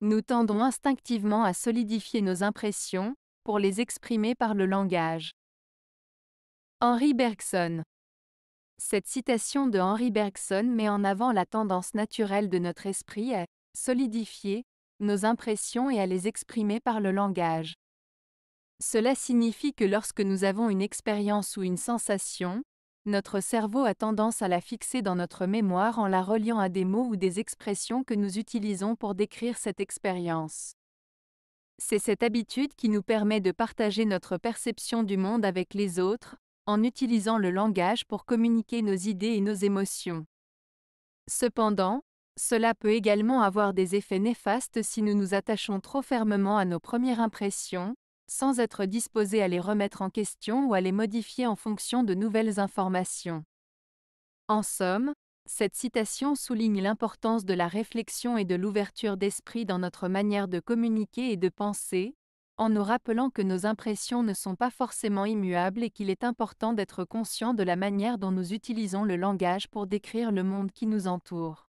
Nous tendons instinctivement à solidifier nos impressions, pour les exprimer par le langage. Henri Bergson Cette citation de Henri Bergson met en avant la tendance naturelle de notre esprit à solidifier nos impressions et à les exprimer par le langage. Cela signifie que lorsque nous avons une expérience ou une sensation, notre cerveau a tendance à la fixer dans notre mémoire en la reliant à des mots ou des expressions que nous utilisons pour décrire cette expérience. C'est cette habitude qui nous permet de partager notre perception du monde avec les autres, en utilisant le langage pour communiquer nos idées et nos émotions. Cependant, cela peut également avoir des effets néfastes si nous nous attachons trop fermement à nos premières impressions, sans être disposé à les remettre en question ou à les modifier en fonction de nouvelles informations. En somme, cette citation souligne l'importance de la réflexion et de l'ouverture d'esprit dans notre manière de communiquer et de penser, en nous rappelant que nos impressions ne sont pas forcément immuables et qu'il est important d'être conscient de la manière dont nous utilisons le langage pour décrire le monde qui nous entoure.